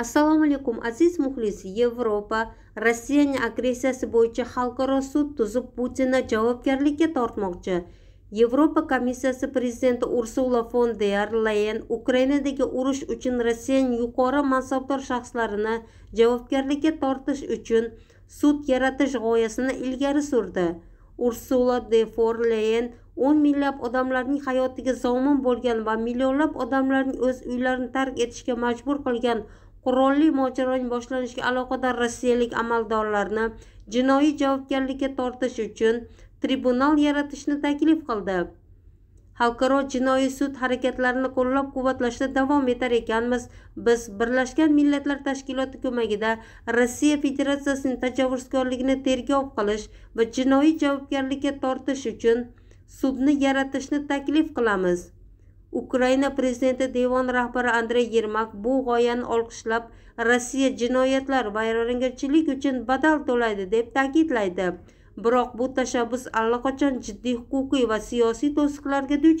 assalomu alaykum aziz muxlis yevropa rossiyaning agressiyasi bo'yicha xalqaro sud tuzib putinni javobgarlikka tortmoqchi yevropa komissiyasi prezidenti ursula fon der leyen ukrainadagi urush uchun rossiyaning yuqori mansabdor shaxslarini javobgarlikka tortish uchun sud yaratish g'oyasini ilgari surdi ursula de for leyen o'n minglab odamlarning hayotiga zomin bo'lgan va millionlab odamlarning o'z uylarini tark etishga majbur qilgan qurolli mojaroning boshlanishiga aloqador rossiyalik amaldorlarni jinoiy javobgarlikka tortish uchun tribunal yaratishni taklif qildi xalqaro jinoiy sud harakatlarini qo'llab quvvatlashda davom etar ekanmiz biz birlashgan millatlar tashkiloti ko'magida rossiya federatsiyasining tajovuzkorligini tergov qilish va jinoiy javobgarlikka tortish uchun sudni yaratishni taklif qilamiz ukraina prezidenti devon rahbari andrey yermak bu g'oyani olqishlab rossiya jinoyatlar va vayronagarchilik uchun badal to'laydi deb ta'kidlaydi biroq bu tashabbus allaqachon jiddiy huquqiy va siyosiy to'siqlarga duch